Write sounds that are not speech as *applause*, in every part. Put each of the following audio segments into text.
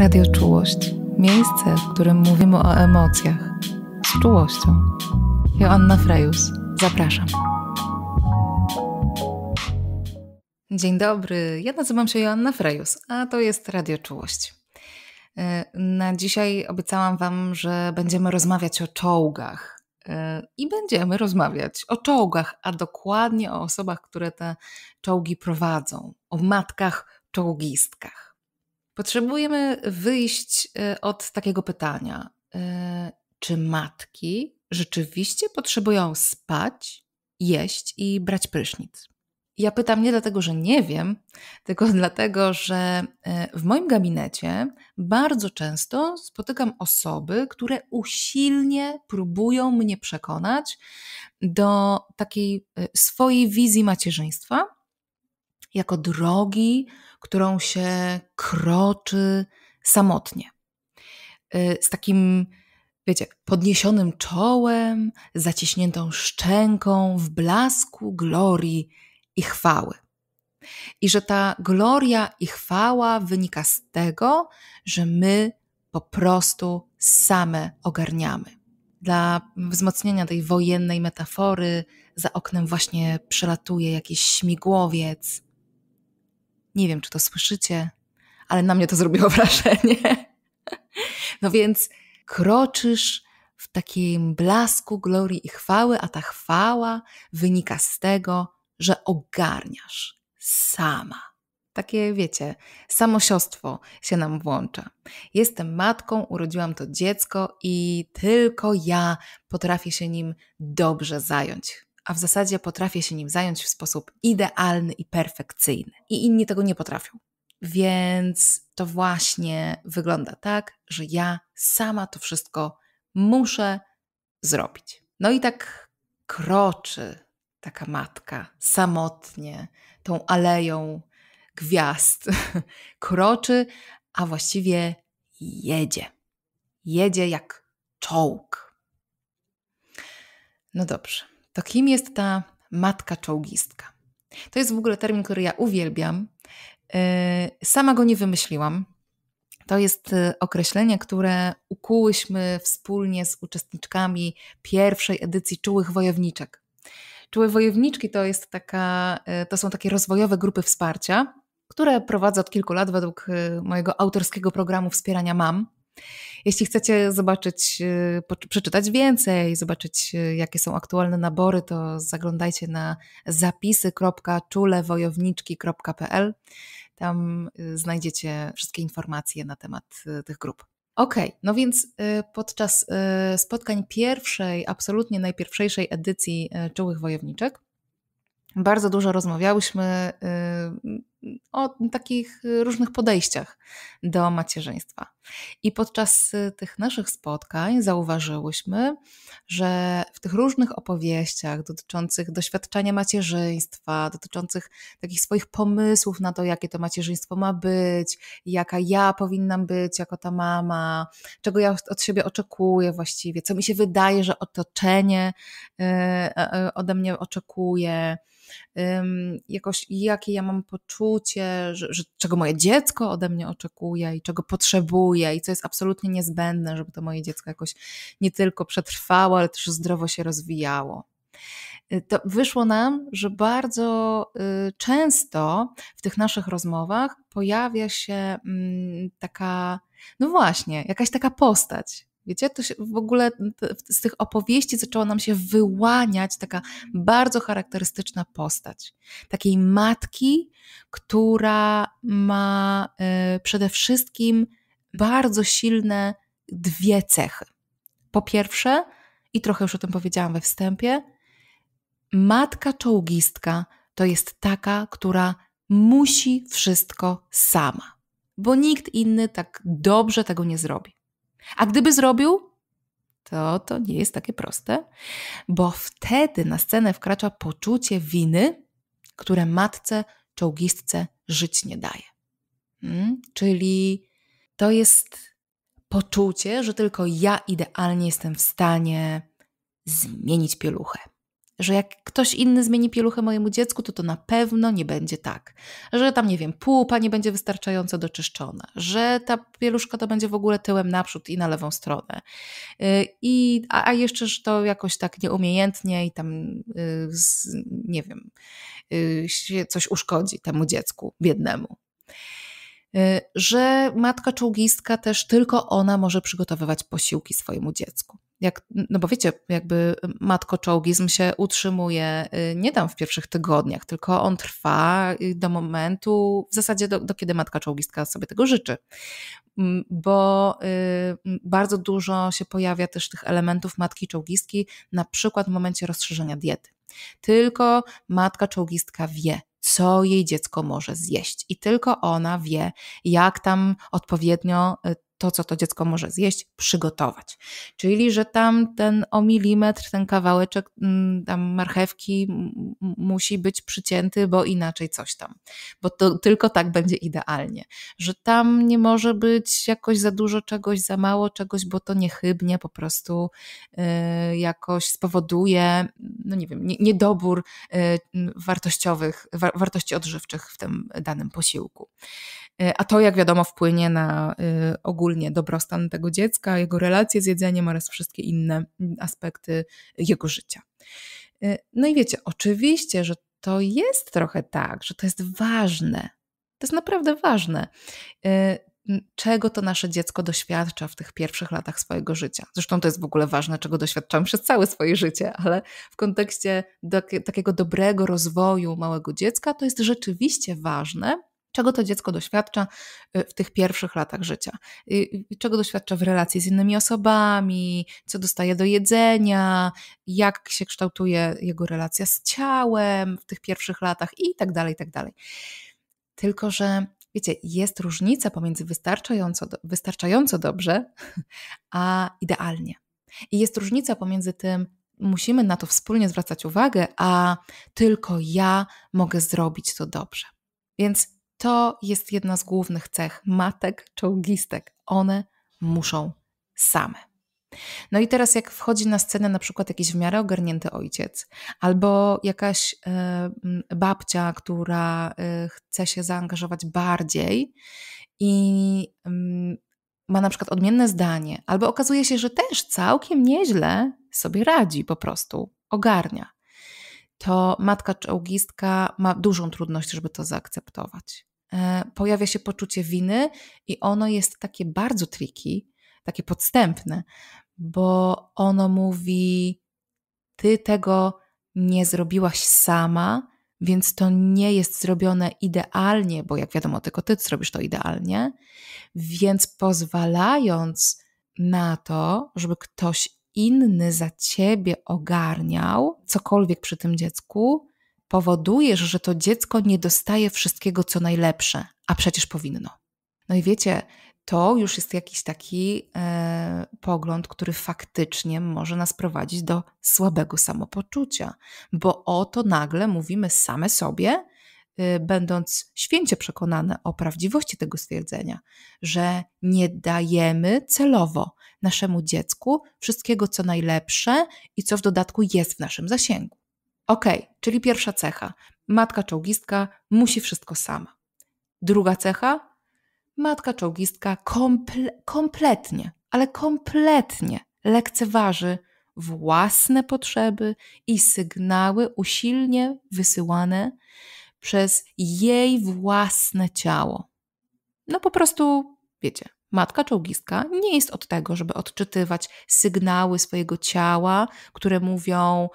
Radio Czułość. Miejsce, w którym mówimy o emocjach. Z czułością. Joanna Frejus. Zapraszam. Dzień dobry. Ja nazywam się Joanna Frejus, a to jest Radio Czułość. Y, na dzisiaj obiecałam Wam, że będziemy rozmawiać o czołgach. Y, I będziemy rozmawiać o czołgach, a dokładnie o osobach, które te czołgi prowadzą, o matkach czołgistkach. Potrzebujemy wyjść e, od takiego pytania: e, czy matki rzeczywiście potrzebują spać, jeść i brać prysznic? Ja pytam nie dlatego, że nie wiem, tylko *laughs* dlatego, że e, w moim gabinecie bardzo często spotykam osoby, które usilnie próbują mnie przekonać do takiej swojej wizji macierzyństwa jako drogi, którą się kroczy samotnie. Y, z takim, wiecie, podniesionym czołem, zaciśniętą szczęką w blasku glorii i chwały. I że ta gloria i chwała wynika z tego, że my po prostu same ogarniamy. Dla wzmocnienia tej wojennej metafory, za oknem właśnie przelatuje jakiś śmigłowiec, nie wiem, czy to słyszycie, ale na mnie to zrobiło *laughs* wrażenie. No więc kroczysz w takim blasku glorii i chwały, a ta chwała wynika z tego, że ogarniasz sama. Takie, wiecie, samosiostwo się nam włącza. Jestem matką, urodziłam to dziecko i tylko ja potrafię się nim dobrze zająć a w zasadzie potrafię się nim zająć w sposób idealny i perfekcyjny. I inni tego nie potrafią. Więc to właśnie wygląda tak, że ja sama to wszystko muszę zrobić. No i tak kroczy taka matka samotnie tą aleją gwiazd. *laughs* kroczy, a właściwie jedzie. Jedzie jak czołg. No dobrze to kim jest ta matka czołgistka? To jest w ogóle termin, który ja uwielbiam. Y, sama go nie wymyśliłam. To jest y, określenie, które ukułyśmy wspólnie z uczestniczkami pierwszej edycji Czułych Wojowniczek. Czułe Wojowniczki to, jest taka, y, to są takie rozwojowe grupy wsparcia, które prowadzę od kilku lat według mojego autorskiego programu wspierania mam. Jeśli chcecie zobaczyć, y, przeczytać więcej, zobaczyć y, jakie są aktualne nabory, to zaglądajcie na zapisy.czulewojowniczki.pl. Tam y, znajdziecie wszystkie informacje na temat tych grup. OK, no więc podczas spotkań pierwszej, absolutnie najpierwszej edycji Czułych Wojowniczek, bardzo dużo rozmawiałyśmy o takich różnych podejściach do macierzyństwa. I podczas y, tych naszych spotkań zauważyłyśmy, że w tych różnych opowieściach dotyczących doświadczenia macierzyństwa, dotyczących takich swoich pomysłów na to, jakie to macierzyństwo ma być, jaka ja powinnam być jako ta mama, czego ja od siebie oczekuję właściwie, co mi się wydaje, że otoczenie y, e, e, ode mnie oczekuje jakoś jakie ja mam poczucie, że, że, czego moje dziecko ode mnie oczekuje i czego potrzebuje i co jest absolutnie niezbędne, żeby to moje dziecko jakoś nie tylko przetrwało, ale też zdrowo się rozwijało y, to wyszło nam, że bardzo y, często w tych naszych rozmowach pojawia się mm, taka, no właśnie, jakaś taka postać, Wiecie, to w ogóle y, z tych opowieści zaczęła nam się wyłaniać taka bardzo charakterystyczna postać. Takiej matki, która ma przede wszystkim bardzo silne dwie cechy. Po pierwsze, i trochę już o tym powiedziałam we wstępie, matka czołgistka to jest taka, która musi wszystko sama, bo nikt inny tak dobrze tego nie zrobi. A gdyby zrobił, to to nie jest takie proste, bo wtedy na scenę wkracza poczucie winy, które matce czołgistce żyć nie daje. Hmm? Czyli to jest poczucie, że tylko ja idealnie jestem w stanie zmienić pieluchę. Że jak ktoś inny zmieni pieluchę mojemu dziecku, to to na pewno nie będzie tak. Że tam, nie wiem, pupa nie będzie wystarczająco doczyszczona, że ta pieluszka to będzie w ogóle tyłem naprzód i na lewą stronę. Y, I, a, a jeszcze, że to jakoś tak nieumiejętnie i tam, y, z, nie wiem, y, się coś uszkodzi temu dziecku biednemu. Y, że matka czołgistka też tylko ona może przygotowywać posiłki swojemu dziecku. Jak, no bo wiecie, jakby matko-czołgizm się utrzymuje y, nie tam w pierwszych tygodniach, tylko on trwa y, do momentu, w zasadzie do, do kiedy matka-czołgistka sobie tego życzy. Mm, bo y, bardzo dużo się pojawia też tych elementów matki-czołgistki, na przykład w momencie rozszerzenia diety. Tylko matka-czołgistka wie, co jej dziecko może zjeść. I tylko ona wie, jak tam odpowiednio y, to, co to dziecko może zjeść, przygotować. Czyli, że tam ten o milimetr, ten kawałeczek mm, tam marchewki musi być przycięty, bo inaczej coś tam. Bo to tylko tak będzie idealnie. Że tam nie może być jakoś za dużo czegoś, za mało czegoś, bo to niechybnie po prostu y, jakoś spowoduje, no nie wiem, niedobór y, wartościowych, wa wartości odżywczych w tym danym posiłku. Y, a to, jak wiadomo, wpłynie na y, ogólnie ogólnie dobrostan tego dziecka, jego relacje z jedzeniem oraz wszystkie inne mm, aspekty jego życia. Y, no i wiecie, oczywiście, że to jest trochę tak, że to jest ważne. To jest naprawdę ważne y, czego to nasze dziecko doświadcza w tych pierwszych latach swojego życia. Zresztą to jest w ogóle ważne, czego doświadczamy przez całe swoje życie, ale w kontekście do, takiego dobrego rozwoju małego dziecka to jest rzeczywiście ważne, czego to dziecko doświadcza y, w tych pierwszych latach życia, y, y, czego doświadcza w relacji z innymi osobami, co dostaje do jedzenia, jak się kształtuje jego relacja z ciałem w tych pierwszych latach i tak dalej, i tak dalej. Tylko, że wiecie, jest różnica pomiędzy wystarczająco, wystarczająco dobrze *laughs* a idealnie. I jest różnica pomiędzy tym, musimy na to wspólnie zwracać uwagę, a tylko ja mogę zrobić to dobrze. Więc to jest jedna z głównych cech matek czołgistek. One muszą same. No i teraz, jak wchodzi na scenę na przykład jakiś w miarę ogarnięty ojciec, albo jakaś y, babcia, która y, chce się zaangażować bardziej i y, ma na przykład odmienne zdanie, albo okazuje się, że też całkiem nieźle sobie radzi, po prostu ogarnia, to matka czołgistka ma dużą trudność, żeby to zaakceptować. E, pojawia się poczucie winy i ono jest takie bardzo triki, takie podstępne, bo ono mówi: Ty tego nie zrobiłaś sama, więc to nie jest zrobione idealnie, bo jak wiadomo, tylko ty zrobisz to idealnie, więc pozwalając na to, żeby ktoś inny za ciebie ogarniał cokolwiek przy tym dziecku, powodujesz, że to dziecko nie dostaje wszystkiego, co najlepsze, a przecież powinno. No i wiecie, to już jest jakiś taki e, pogląd, który faktycznie może nas prowadzić do słabego samopoczucia, bo o to nagle mówimy same sobie, e, będąc święcie przekonane o prawdziwości tego stwierdzenia, że nie dajemy celowo naszemu dziecku wszystkiego, co najlepsze i co w dodatku jest w naszym zasięgu. Ok, czyli pierwsza cecha. Matka czołgistka musi wszystko sama. Druga cecha? Matka czołgistka komple kompletnie, ale kompletnie lekceważy własne potrzeby i sygnały usilnie wysyłane przez jej własne ciało. No po prostu, wiecie, matka czołgistka nie jest od tego, żeby odczytywać sygnały swojego ciała, które mówią: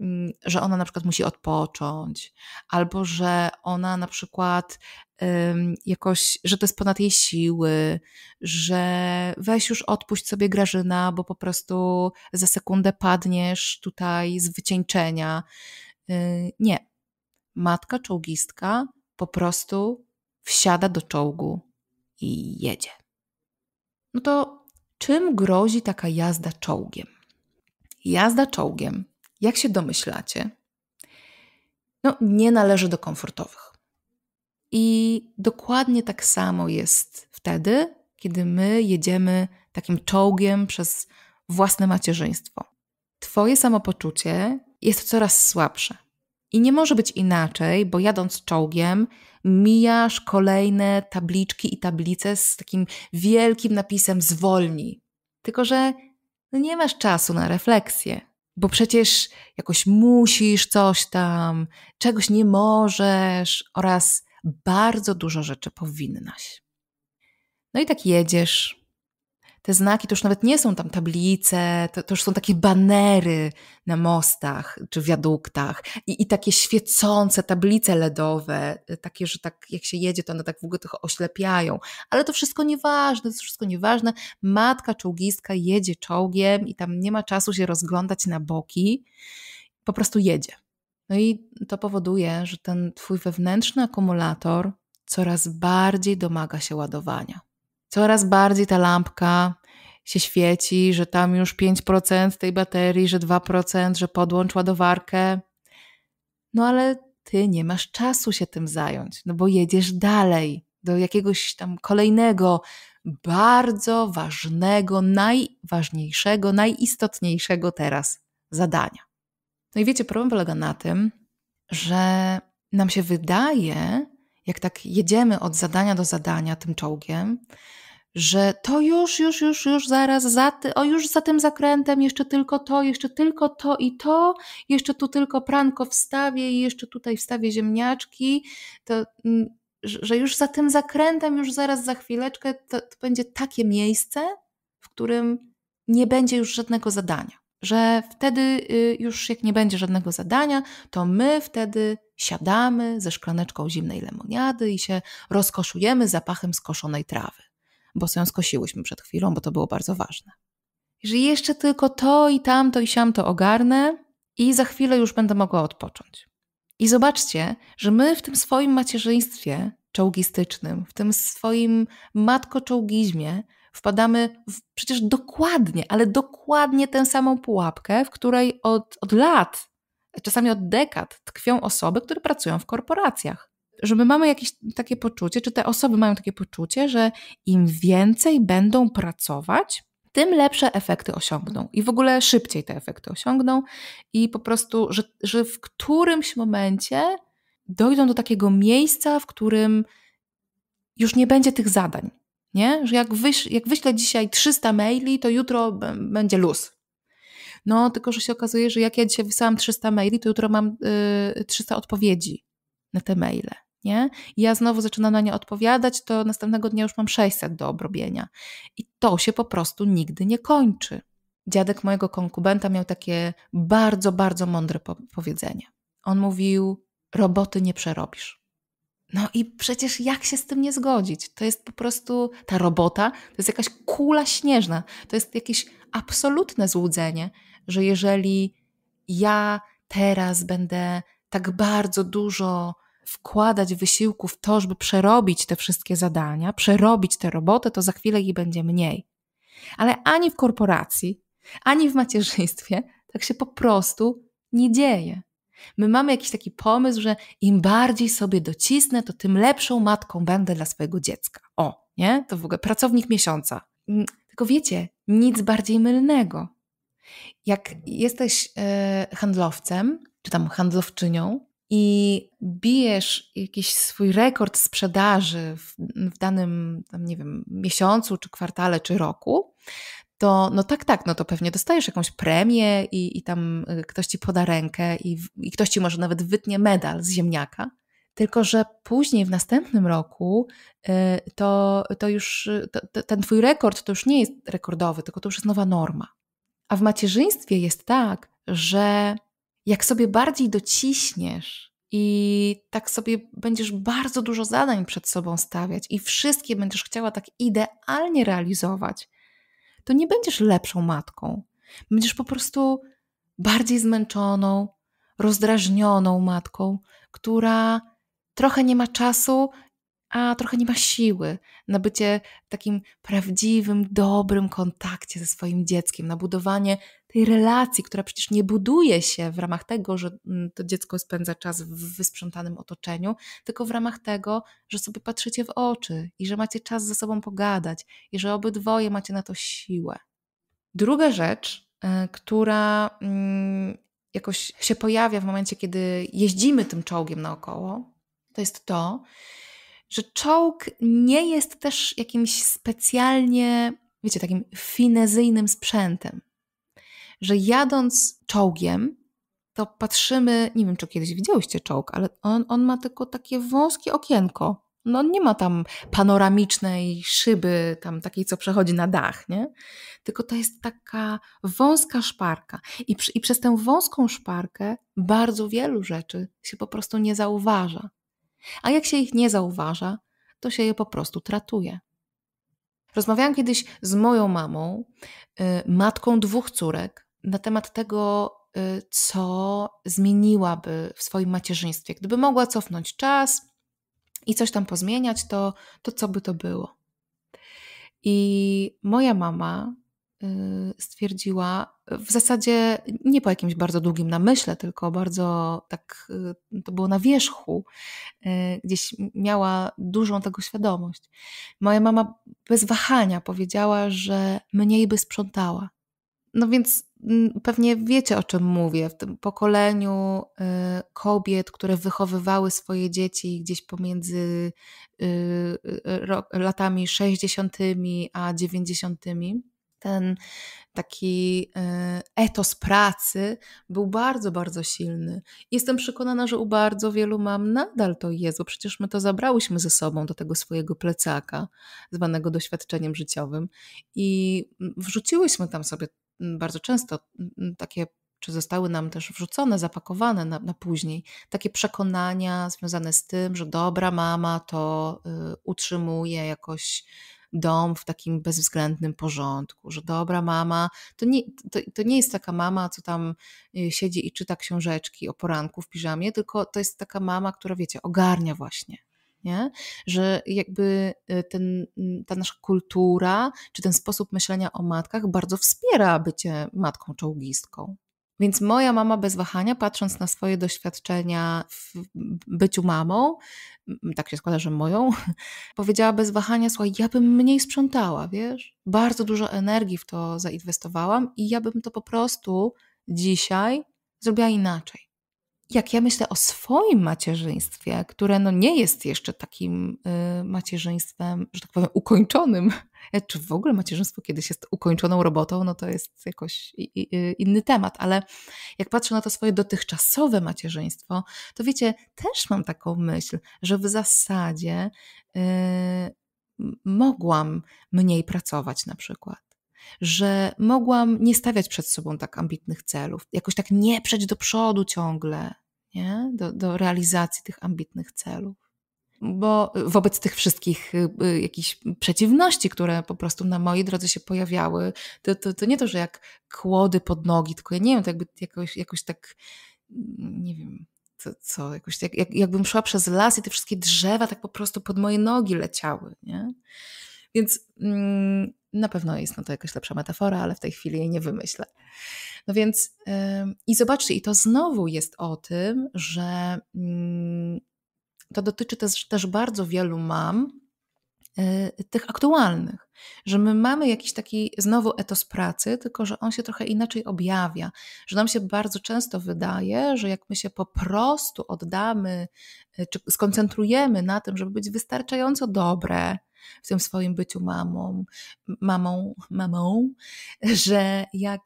Mm, że ona na przykład musi odpocząć, albo że ona na przykład um, jakoś, że to jest ponad jej siły, że weź już odpuść sobie Grażyna, bo po prostu za sekundę padniesz tutaj z wycieńczenia. Um, nie. Matka czołgistka po prostu wsiada do czołgu i jedzie. No to czym grozi taka jazda czołgiem? Jazda czołgiem jak się domyślacie, no, nie należy do komfortowych. I dokładnie tak samo jest wtedy, kiedy my jedziemy takim czołgiem przez własne macierzyństwo. Twoje samopoczucie jest coraz słabsze. I nie może być inaczej, bo jadąc czołgiem, mijasz kolejne tabliczki i tablice z takim wielkim napisem zwolnij. Tylko, że no, nie masz czasu na refleksję bo przecież jakoś musisz coś tam, czegoś nie możesz oraz bardzo dużo rzeczy powinnaś. No i tak jedziesz, te znaki to już nawet nie są tam tablice, to, to już są takie banery na mostach czy wiaduktach i, i takie świecące tablice LEDowe, y, takie, że tak jak się jedzie, to one tak w ogóle trochę oślepiają. Ale to wszystko nieważne, to wszystko nieważne. Matka czołgiska jedzie czołgiem i tam nie ma czasu się rozglądać na boki, po prostu jedzie. No i to powoduje, że ten twój wewnętrzny akumulator coraz bardziej domaga się ładowania coraz bardziej ta lampka się świeci, że tam już 5% tej baterii, że 2%, że podłącz ładowarkę. No ale ty nie masz czasu się tym zająć, no bo jedziesz dalej do jakiegoś tam kolejnego, bardzo ważnego, najważniejszego, najistotniejszego teraz zadania. No i wiecie, problem polega na tym, że nam się wydaje, jak tak jedziemy od zadania do zadania tym czołgiem, że to już, już, już, już zaraz, za ty, o już za tym zakrętem, jeszcze tylko to, jeszcze tylko to i to, jeszcze tu tylko pranko wstawię i jeszcze tutaj wstawię ziemniaczki, to, mm, że już za tym zakrętem, już zaraz za chwileczkę, to, to będzie takie miejsce, w którym nie będzie już żadnego zadania że wtedy y, już jak nie będzie żadnego zadania, to my wtedy siadamy ze szklaneczką zimnej lemoniady i się rozkoszujemy zapachem skoszonej trawy, bo sobie skosiłyśmy przed chwilą, bo to było bardzo ważne. Że jeszcze tylko to i tamto i siamto ogarnę i za chwilę już będę mogła odpocząć. I zobaczcie, że my w tym swoim macierzyństwie czołgistycznym, w tym swoim matko-czołgizmie wpadamy w przecież dokładnie, ale dokładnie tę samą pułapkę, w której od, od lat, czasami od dekad tkwią osoby, które pracują w korporacjach. Że my mamy jakieś takie poczucie, czy te osoby mają takie poczucie, że im więcej będą pracować, tym lepsze efekty osiągną i w ogóle szybciej te efekty osiągną, i po prostu, że, że w którymś momencie dojdą do takiego miejsca, w którym już nie będzie tych zadań, nie? Że jak, wyś, jak wyślę dzisiaj 300 maili, to jutro będzie luz. No, tylko że się okazuje, że jak ja dzisiaj wysyłam 300 maili, to jutro mam y, 300 odpowiedzi na te maile. Nie? I ja znowu zaczynam na nie odpowiadać, to następnego dnia już mam 600 do obrobienia. I to się po prostu nigdy nie kończy. Dziadek mojego konkubenta miał takie bardzo, bardzo mądre po powiedzenie. On mówił: Roboty nie przerobisz. No i przecież jak się z tym nie zgodzić? To jest po prostu ta robota, to jest jakaś kula śnieżna, to jest jakieś absolutne złudzenie, że jeżeli ja teraz będę tak bardzo dużo wkładać wysiłku w to, żeby przerobić te wszystkie zadania, przerobić tę robotę, to za chwilę jej będzie mniej. Ale ani w korporacji, ani w macierzyństwie tak się po prostu nie dzieje. My mamy jakiś taki pomysł, że im bardziej sobie docisnę, to tym lepszą matką będę dla swojego dziecka. O, nie? To w ogóle pracownik miesiąca. Mm, tylko wiecie, nic bardziej mylnego. Jak jesteś e, handlowcem, czy tam handlowczynią, i bijesz jakiś swój rekord sprzedaży w, w danym, tam, nie wiem, miesiącu, czy kwartale, czy roku, to no tak, tak, no to pewnie dostajesz jakąś premię i, i tam y, ktoś ci poda rękę i, i ktoś ci może nawet wytnie medal z ziemniaka. Tylko, że później w następnym roku y, to, to już y, to, ten twój rekord to już nie jest rekordowy, tylko to już jest nowa norma. A w macierzyństwie jest tak, że jak sobie bardziej dociśniesz i tak sobie będziesz bardzo dużo zadań przed sobą stawiać i wszystkie będziesz chciała tak idealnie realizować, to nie będziesz lepszą matką. Będziesz po prostu bardziej zmęczoną, rozdrażnioną matką, która trochę nie ma czasu, a trochę nie ma siły na bycie w takim prawdziwym, dobrym kontakcie ze swoim dzieckiem, na budowanie tej relacji, która przecież nie buduje się w ramach tego, że mm, to dziecko spędza czas w wysprzątanym otoczeniu, tylko w ramach tego, że sobie patrzycie w oczy i że macie czas ze sobą pogadać i że obydwoje macie na to siłę. Druga rzecz, e, która mm, jakoś się pojawia w momencie, kiedy jeździmy tym czołgiem naokoło, to jest to, że czołg nie jest też jakimś specjalnie, wiecie, takim finezyjnym sprzętem że jadąc czołgiem, to patrzymy, nie wiem czy kiedyś widziałyście czołg, ale on, on ma tylko takie wąskie okienko. No nie ma tam panoramicznej szyby, tam takiej, co przechodzi na dach, nie? Tylko to jest taka wąska szparka. I, przy, I przez tę wąską szparkę bardzo wielu rzeczy się po prostu nie zauważa. A jak się ich nie zauważa, to się je po prostu tratuje. Rozmawiałam kiedyś z moją mamą, y, matką dwóch córek, na temat tego, y, co zmieniłaby w swoim macierzyństwie. Gdyby mogła cofnąć czas i coś tam pozmieniać, to, to co by to było? I moja mama y, stwierdziła, w zasadzie nie po jakimś bardzo długim namyśle, tylko bardzo tak y, to było na wierzchu, gdzieś miała dużą tego świadomość. Moja mama bez wahania powiedziała, że mniej by sprzątała. No więc pewnie wiecie o czym mówię, w tym pokoleniu y, kobiet, które wychowywały swoje dzieci gdzieś pomiędzy y, y, latami 60. a 90. Ten taki etos pracy był bardzo, bardzo silny. Jestem przekonana, że u bardzo wielu mam nadal to bo Przecież my to zabrałyśmy ze sobą do tego swojego plecaka, zwanego doświadczeniem życiowym, i mm, wrzuciłyśmy tam sobie bardzo często takie, czy zostały nam też wrzucone, zapakowane na, na później, takie przekonania związane z tym, że dobra mama to y, utrzymuje jakoś dom w takim bezwzględnym porządku, że dobra mama, to nie, to, to, nie jest taka mama, co tam y, siedzi i czyta książeczki o poranku w piżamie, tylko to jest taka mama, która wiecie, ogarnia właśnie, nie? że jakby y, ten, mm, ta nasza kultura, czy ten sposób myślenia o matkach bardzo wspiera bycie matką czołgistką. Więc moja mama bez wahania, patrząc na swoje doświadczenia w byciu mamą, tak się składa, że moją, *laughs* powiedziała bez wahania: Słuchaj, ja bym mniej sprzątała, wiesz? Bardzo dużo energii w to zainwestowałam i ja bym to po prostu dzisiaj zrobiła inaczej jak ja myślę o swoim macierzyństwie, które no nie jest jeszcze takim y, macierzyństwem, że tak powiem, ukończonym, *laughs* czy w ogóle macierzyństwo kiedyś jest ukończoną robotą, no to jest jakoś y, inny temat, ale jak patrzę na to swoje dotychczasowe macierzyństwo, to wiecie, też mam taką myśl, że w zasadzie yy, mogłam mniej pracować na przykład że mogłam nie stawiać przed sobą tak ambitnych celów, jakoś tak nie przejść do przodu ciągle, nie? Do, do realizacji tych ambitnych celów. Bo y, wobec tych wszystkich y, y, jakichś przeciwności, które po prostu na mojej drodze się pojawiały, to, to, to nie to, że jak kłody pod nogi, tylko ja nie wiem, to jakby jakoś, jakoś tak, mm, nie wiem, to, co, jakoś tak, jak, jakbym szła przez las i te wszystkie drzewa tak po prostu pod moje nogi leciały, nie? Więc mm, na pewno jest na to jakaś lepsza metafora, ale w tej chwili jej nie wymyślę. No więc yy, i zobaczcie, i to znowu jest o tym, że yy, to dotyczy też, też bardzo wielu mam, e, tych aktualnych, że my mamy jakiś taki znowu etos pracy, tylko że on się trochę inaczej objawia, że nam się bardzo często wydaje, że jak my się po prostu oddamy, e, czy skoncentrujemy na tym, żeby być wystarczająco dobre, w tym swoim byciu mamą, mamą, mamą, że jak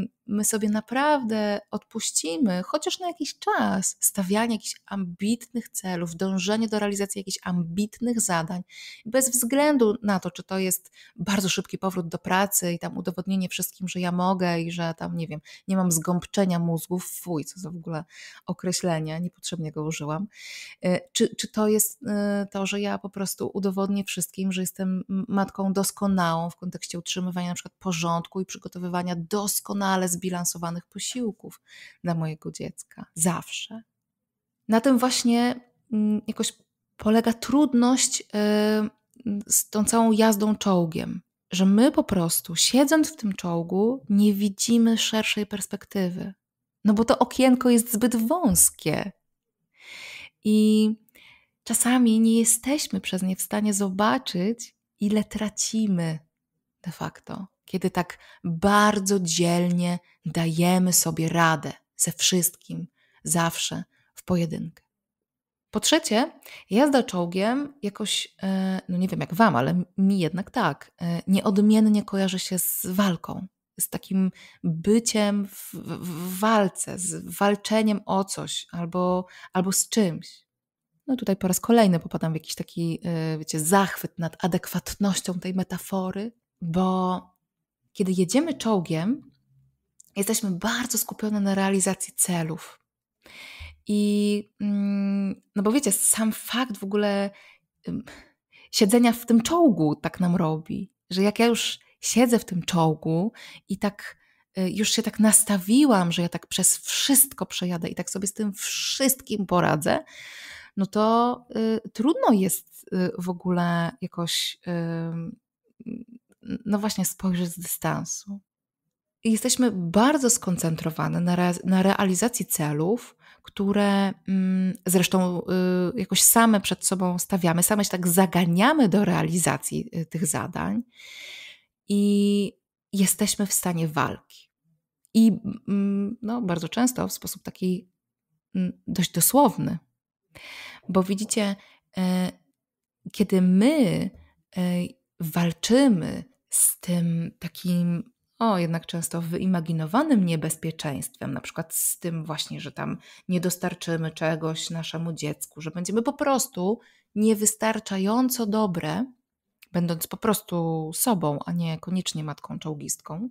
y, my sobie naprawdę odpuścimy, chociaż na jakiś czas, stawianie jakichś ambitnych celów, dążenie do realizacji jakichś ambitnych zadań, bez względu na to, czy to jest bardzo szybki powrót do pracy i tam udowodnienie wszystkim, że ja mogę i że tam, nie wiem, nie mam zgąbczenia mózgów, fuj, co za w ogóle określenie, niepotrzebnie go użyłam, y, czy, czy to jest y, to, że ja po prostu udowodnię udowodnię wszystkim, że jestem matką doskonałą w kontekście utrzymywania na przykład porządku i przygotowywania doskonale zbilansowanych posiłków dla mojego dziecka. Zawsze. Na tym właśnie mm, jakoś polega trudność y, z tą całą jazdą czołgiem, że my po prostu siedząc w tym czołgu nie widzimy szerszej perspektywy, no bo to okienko jest zbyt wąskie. I czasami nie jesteśmy przez nie w stanie zobaczyć, ile tracimy de facto, kiedy tak bardzo dzielnie dajemy sobie radę ze wszystkim, zawsze w pojedynkę. Po trzecie, jazda czołgiem jakoś, e, no nie wiem jak wam, ale mi jednak tak, e, nieodmiennie kojarzy się z walką, z takim byciem w, w walce, z walczeniem o coś albo, albo z czymś. No tutaj po raz kolejny popadam w jakiś taki, e, wiecie, zachwyt nad adekwatnością tej metafory, bo kiedy jedziemy czołgiem, jesteśmy bardzo skupione na realizacji celów. I mm, no bo wiecie, sam fakt w ogóle siedzenia w tym czołgu tak nam robi, że jak ja już siedzę w tym czołgu i tak e, już się tak nastawiłam, że ja tak przez wszystko przejadę i tak sobie z tym wszystkim poradzę, no to y, trudno jest y, w ogóle jakoś, y, no właśnie, spojrzeć z dystansu. I jesteśmy bardzo skoncentrowane na, re, na realizacji celów, które mm, zresztą y, jakoś same przed sobą stawiamy, same się tak zaganiamy do realizacji y, tych zadań i jesteśmy w stanie walki. I mm, no, bardzo często w sposób taki mm, dość dosłowny. Bo widzicie, e, kiedy my e, walczymy z tym takim, o jednak często wyimaginowanym niebezpieczeństwem, na przykład z tym właśnie, że tam nie dostarczymy czegoś naszemu dziecku, że będziemy po prostu niewystarczająco dobre, będąc po prostu sobą, a nie koniecznie matką czołgistką,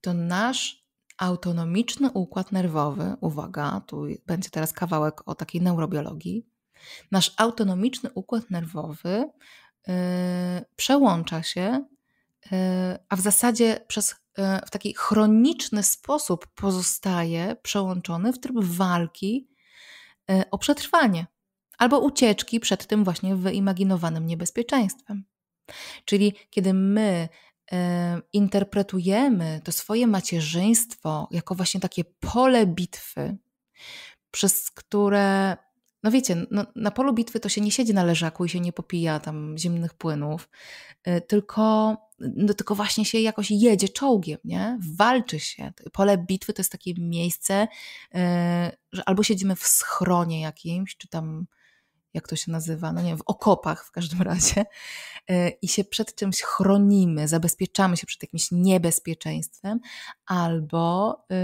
to nasz autonomiczny układ nerwowy, uwaga, tu będzie teraz kawałek o takiej neurobiologii. Nasz autonomiczny układ nerwowy yy, przełącza się, yy, a w zasadzie przez, yy, w taki chroniczny sposób pozostaje przełączony w tryb walki y, o przetrwanie albo ucieczki przed tym właśnie wyimaginowanym niebezpieczeństwem. Czyli kiedy my interpretujemy to swoje macierzyństwo jako właśnie takie pole bitwy, przez które, no wiecie, no, na polu bitwy to się nie siedzi na leżaku i się nie popija tam zimnych płynów, y, tylko, no, tylko właśnie się jakoś jedzie czołgiem, nie? Walczy się. Pole bitwy to jest takie miejsce, y, że albo siedzimy w schronie jakimś, czy tam jak to się nazywa, no nie wiem, w okopach w każdym *laughs* razie e, i się przed czymś chronimy, zabezpieczamy się przed jakimś niebezpieczeństwem albo e,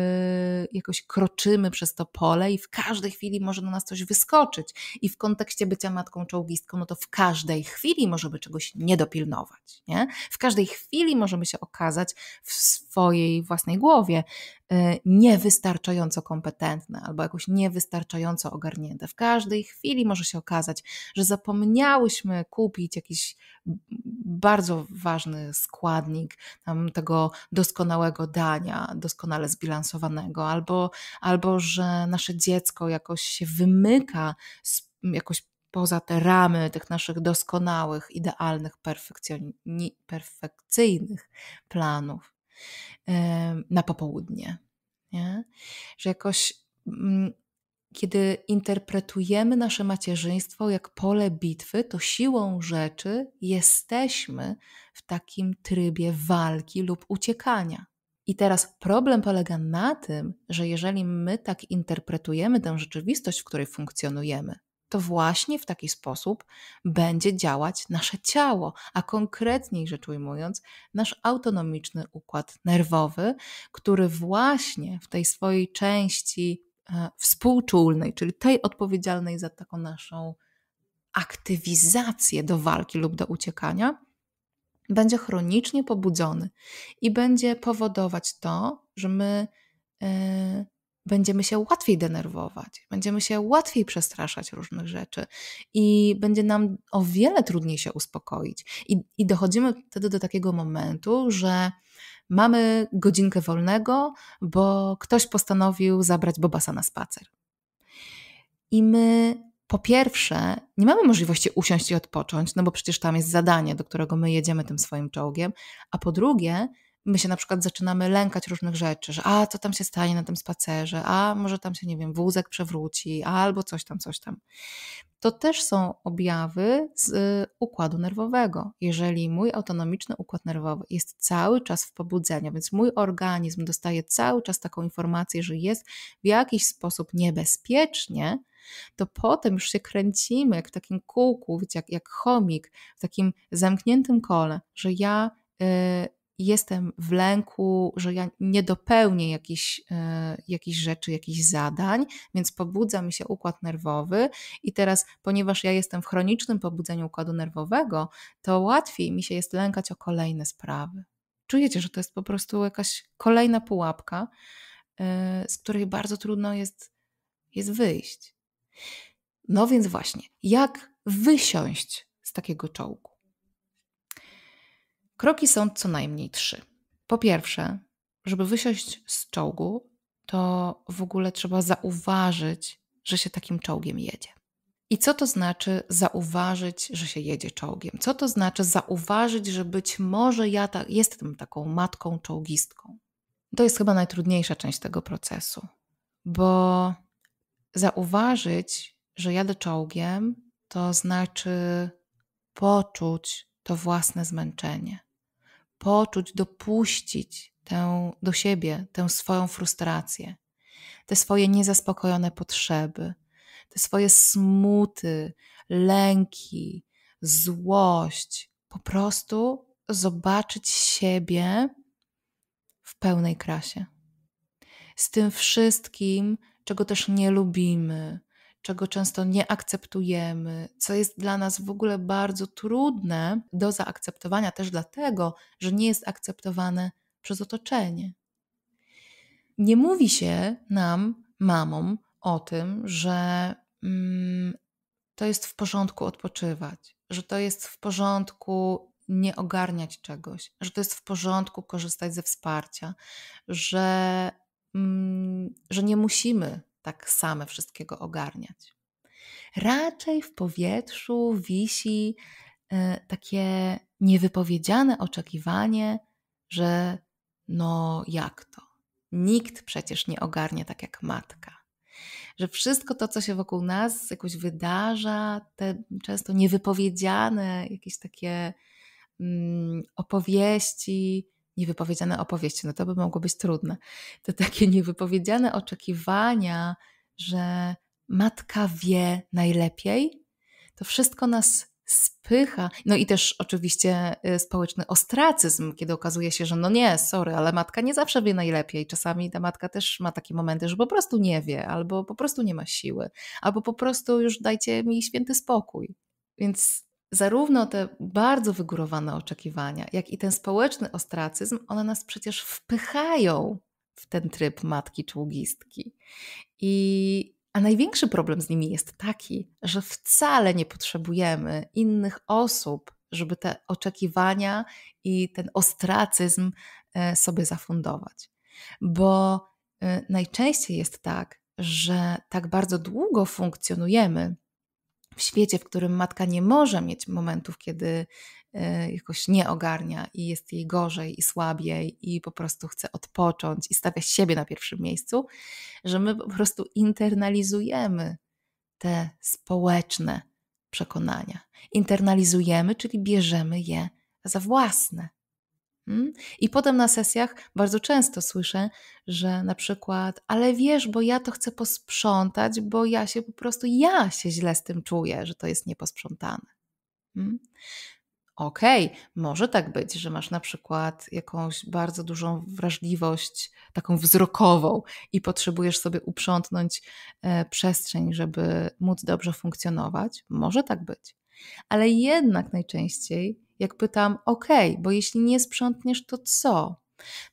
jakoś kroczymy przez to pole i w każdej chwili może do nas coś wyskoczyć i w kontekście bycia matką czołgistką, no to w każdej chwili możemy czegoś nie dopilnować, nie? W każdej chwili możemy się okazać w swojej własnej głowie Y, niewystarczająco kompetentne albo jakoś niewystarczająco ogarnięte. W każdej chwili może się okazać, że zapomniałyśmy kupić jakiś bardzo ważny składnik tego doskonałego dania, doskonale zbilansowanego, albo, albo że nasze dziecko jakoś się wymyka z, jakoś poza te ramy tych naszych doskonałych, idealnych, perfekcyjnych planów na popołudnie. Nie? Że jakoś, mm, kiedy interpretujemy nasze macierzyństwo jak pole bitwy, to siłą rzeczy jesteśmy w takim trybie walki lub uciekania. I teraz problem polega na tym, że jeżeli my tak interpretujemy tę rzeczywistość, w której funkcjonujemy, to właśnie w taki sposób będzie działać nasze ciało, a konkretniej rzecz ujmując, nasz autonomiczny układ nerwowy, który właśnie w tej swojej części e, współczulnej, czyli tej odpowiedzialnej za taką naszą aktywizację do walki lub do uciekania, będzie chronicznie pobudzony i będzie powodować to, że my e, będziemy się łatwiej denerwować, będziemy się łatwiej przestraszać różnych rzeczy i będzie nam o wiele trudniej się uspokoić. I, i dochodzimy wtedy do takiego momentu, że mamy godzinkę wolnego, bo ktoś postanowił zabrać Bobasa na spacer. I my po pierwsze, nie mamy możliwości usiąść i odpocząć, no bo przecież tam jest zadanie, do którego my jedziemy tym swoim czołgiem, a po drugie, my się na przykład zaczynamy lękać różnych rzeczy, że a co tam się stanie na tym spacerze, a może tam się, nie wiem, wózek przewróci, albo coś tam, coś tam. To też są objawy z y, układu nerwowego. Jeżeli mój autonomiczny układ nerwowy jest cały czas w pobudzeniu, więc mój organizm dostaje cały czas taką informację, że jest w jakiś sposób niebezpiecznie, to potem już się kręcimy jak w takim kółku, wiecie, jak, jak chomik, w takim zamkniętym kole, że ja. Yy, jestem w lęku, że ja nie dopełnię e, jakichś, rzeczy, jakichś zadań, więc pobudza mi się układ nerwowy i teraz, ponieważ ja jestem w chronicznym pobudzeniu układu nerwowego, to łatwiej mi się jest lękać o kolejne sprawy. Czujecie, że to jest po prostu jakaś kolejna pułapka, e, z której bardzo trudno jest, jest wyjść. No więc właśnie, jak wysiąść z takiego czołgu? Kroki są co najmniej trzy. Po pierwsze, żeby wysiąść z czołgu, to w ogóle trzeba zauważyć, że się takim czołgiem jedzie. I co to znaczy zauważyć, że się jedzie czołgiem? Co to znaczy zauważyć, że być może ja ta, jestem taką matką czołgistką? To jest chyba najtrudniejsza część tego procesu, bo zauważyć, że jadę czołgiem, to znaczy poczuć to własne zmęczenie, poczuć, dopuścić tę, do siebie tę swoją frustrację, te swoje niezaspokojone potrzeby, te swoje smuty, lęki, złość, po prostu zobaczyć siebie w pełnej krasie. Z tym wszystkim, czego też nie lubimy, czego często nie akceptujemy, co jest dla nas w ogóle bardzo trudne do zaakceptowania, też dlatego, że nie jest akceptowane przez otoczenie. Nie mówi się nam, mamom, o tym, że mm, to jest w porządku odpoczywać, że to jest w porządku nie ogarniać czegoś, że to jest w porządku korzystać ze wsparcia, że, mm, że nie musimy tak same wszystkiego ogarniać. Raczej w powietrzu wisi e, takie niewypowiedziane oczekiwanie, że no jak to? Nikt przecież nie ogarnie tak jak matka. Że wszystko to, co się wokół nas jakoś wydarza, te często niewypowiedziane jakieś takie mm, opowieści, niewypowiedziane opowieści, no to by mogło być trudne. To takie niewypowiedziane oczekiwania, że matka wie najlepiej, to wszystko nas spycha. No i też oczywiście y, społeczny ostracyzm, kiedy okazuje się, że no nie, sorry, ale matka nie zawsze wie najlepiej. Czasami ta matka też ma takie momenty, że po prostu nie wie, albo po prostu nie ma siły, albo po prostu już dajcie mi święty spokój. Więc zarówno te bardzo wygórowane oczekiwania, jak i ten społeczny ostracyzm, one nas przecież wpychają w ten tryb matki czługistki I, a największy problem z nimi jest taki, że wcale nie potrzebujemy innych osób, żeby te oczekiwania i ten ostracyzm e, sobie zafundować. Bo e, najczęściej jest tak, że tak bardzo długo funkcjonujemy w świecie, w którym matka nie może mieć momentów, kiedy e, jakoś nie ogarnia i jest jej gorzej i słabiej i po prostu chce odpocząć i stawia siebie na pierwszym miejscu, że my po prostu internalizujemy te społeczne przekonania. Internalizujemy, czyli bierzemy je za własne. Mhm. I potem na sesjach bardzo często słyszę, że na przykład, ale wiesz, bo ja to chcę posprzątać, bo ja się po prostu, ja się źle z tym czuję, że to jest nieposprzątane. Hmm? Okej, okay, może tak być, że masz na przykład jakąś bardzo dużą wrażliwość, taką wzrokową i potrzebujesz sobie uprzątnąć e, przestrzeń, żeby móc dobrze funkcjonować. Może tak być. Ale jednak najczęściej jak pytam, ok, bo jeśli nie sprzątniesz, to co?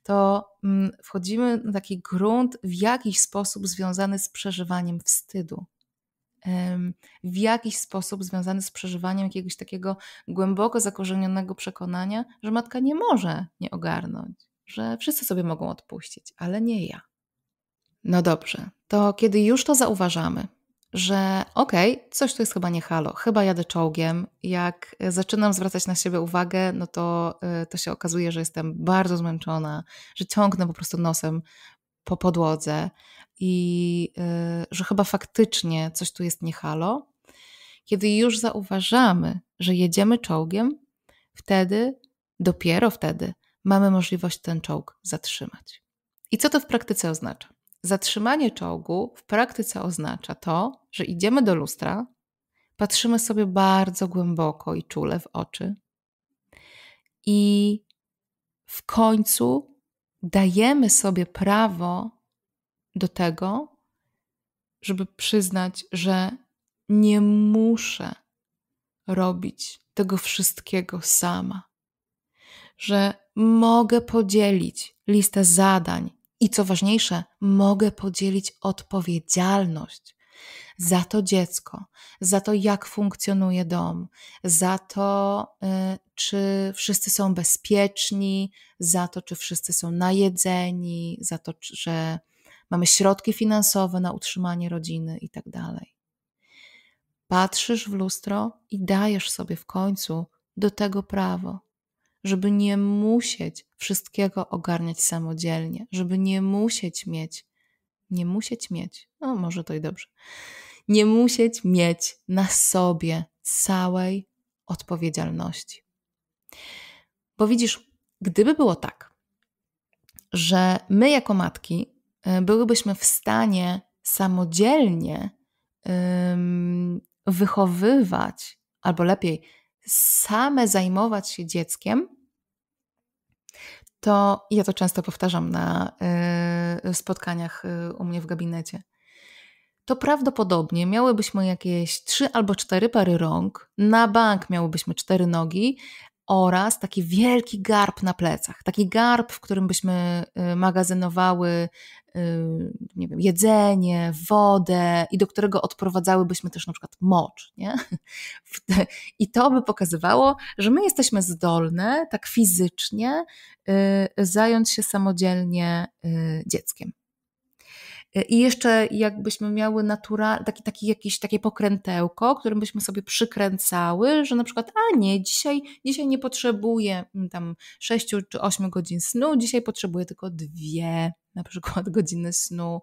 To mm, wchodzimy na taki grunt w jakiś sposób związany z przeżywaniem wstydu w jakiś sposób związany z przeżywaniem jakiegoś takiego głęboko zakorzenionego przekonania, że matka nie może nie ogarnąć, że wszyscy sobie mogą odpuścić, ale nie ja. No dobrze, to kiedy już to zauważamy, że okej, okay, coś tu jest chyba nie halo, chyba jadę czołgiem. Jak e, zaczynam zwracać na siebie uwagę, no to, e, to się okazuje, że jestem bardzo zmęczona, że ciągnę po prostu nosem po podłodze i e, że chyba faktycznie coś tu jest nie halo. Kiedy już zauważamy, że jedziemy czołgiem, wtedy, dopiero wtedy mamy możliwość ten czołg zatrzymać. I co to w praktyce oznacza? Zatrzymanie czołgu w praktyce oznacza to, że idziemy do lustra, patrzymy sobie bardzo głęboko i czule w oczy i w końcu dajemy sobie prawo do tego, żeby przyznać, że nie muszę robić tego wszystkiego sama, że mogę podzielić listę zadań i co ważniejsze, mogę podzielić odpowiedzialność za to dziecko, za to, jak funkcjonuje dom, za to, y, czy wszyscy są bezpieczni, za to, czy wszyscy są najedzeni, za to, że mamy środki finansowe na utrzymanie rodziny i tak dalej. Patrzysz w lustro i dajesz sobie w końcu do tego prawo żeby nie musieć wszystkiego ogarniać samodzielnie, żeby nie musieć mieć, nie musieć mieć, no może to i dobrze, nie musieć mieć na sobie całej odpowiedzialności. Bo widzisz, gdyby było tak, że my jako matki y, byłybyśmy w stanie samodzielnie wychowywać, albo lepiej, same zajmować się dzieckiem, to ja to często powtarzam na y, spotkaniach y, u mnie w gabinecie. To prawdopodobnie miałybyśmy jakieś trzy albo cztery pary rąk, na bank miałybyśmy cztery nogi oraz taki wielki garb na plecach. Taki garb, w którym byśmy y, magazynowały Y, nie wiem, jedzenie, wodę i do którego odprowadzałybyśmy też na przykład mocz. Nie? *laughs* I to by pokazywało, że my jesteśmy zdolne tak fizycznie y, zająć się samodzielnie y, dzieckiem. I jeszcze jakbyśmy miały natural, taki, taki, jakieś takie pokrętełko, którym byśmy sobie przykręcały, że na przykład, a nie, dzisiaj, dzisiaj nie potrzebuję mm, tam 6 czy 8 godzin snu, dzisiaj potrzebuję tylko dwie na przykład *laughs* godziny snu.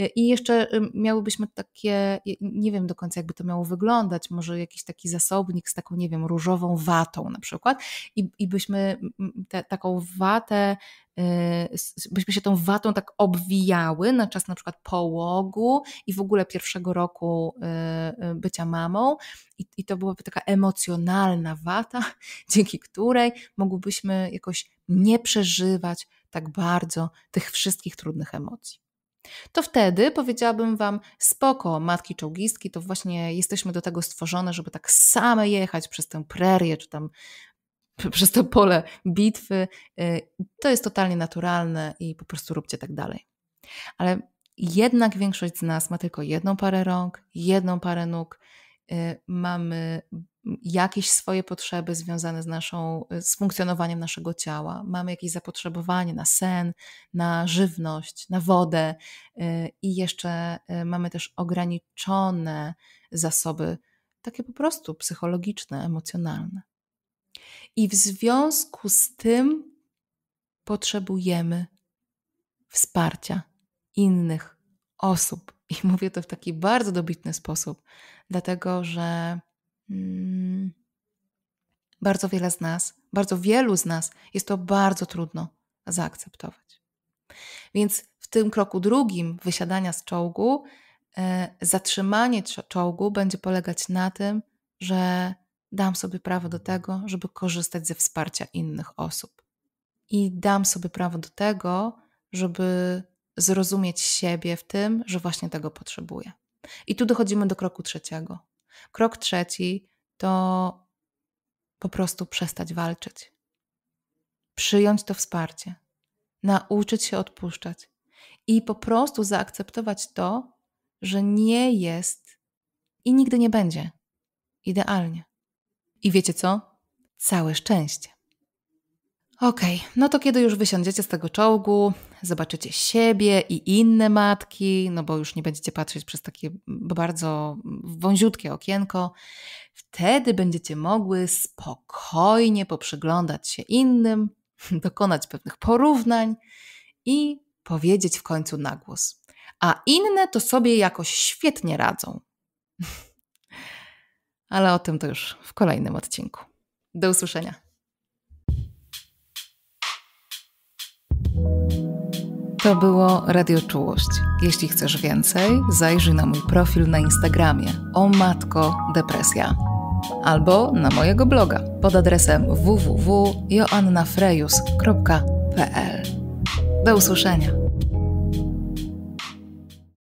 E, I jeszcze miałybyśmy takie, nie wiem do końca, jakby to miało wyglądać, może jakiś taki zasobnik z taką, nie wiem, różową watą na przykład, i, i byśmy te, taką watę e, byśmy się tą watą tak obwijały na czas na przykład połogu i w ogóle pierwszego roku e, bycia mamą. I, I, to byłaby taka emocjonalna wata, *laughs* dzięki której mogłybyśmy jakoś nie przeżywać tak bardzo tych wszystkich trudnych emocji. To wtedy powiedziałabym Wam, spoko, matki czołgistki, to właśnie jesteśmy do tego stworzone, żeby tak same jechać przez tę prerię, czy tam przez to pole bitwy. Y, to jest totalnie naturalne i po prostu róbcie tak dalej. Ale jednak większość z nas ma tylko jedną parę rąk, jedną parę nóg. Y, mamy jakieś swoje potrzeby związane z naszą, y, z funkcjonowaniem naszego ciała. Mamy jakieś zapotrzebowanie na sen, na żywność, na wodę y, i jeszcze y, mamy też ograniczone zasoby, takie po prostu psychologiczne, emocjonalne. I w związku z tym potrzebujemy wsparcia innych osób. I mówię to w taki bardzo dobitny sposób, dlatego że Mm. bardzo wiele z nas, bardzo wielu z nas jest to bardzo trudno zaakceptować. Więc w tym kroku drugim wysiadania z czołgu, e, zatrzymanie czołgu będzie polegać na tym, że dam sobie prawo do tego, żeby korzystać ze wsparcia innych osób. I dam sobie prawo do tego, żeby zrozumieć siebie w tym, że właśnie tego potrzebuję. I tu dochodzimy do kroku trzeciego. Krok trzeci to po prostu przestać walczyć, przyjąć to wsparcie, nauczyć się odpuszczać i po prostu zaakceptować to, że nie jest i nigdy nie będzie idealnie. I wiecie co? Całe szczęście. Okej, okay, no to kiedy już wysiądziecie z tego czołgu, Zobaczycie siebie i inne matki, no bo już nie będziecie patrzeć przez takie bardzo wąziutkie okienko. Wtedy będziecie mogły spokojnie poprzyglądać się innym, *laughs* dokonać pewnych porównań i powiedzieć w końcu na głos. A inne to sobie jakoś świetnie radzą. *laughs* Ale o tym to już w kolejnym odcinku. Do usłyszenia. To było Radio Czułość. Jeśli chcesz więcej, zajrzyj na mój profil na Instagramie o matko depresja albo na mojego bloga pod adresem www.joannafrejus.pl. Do usłyszenia.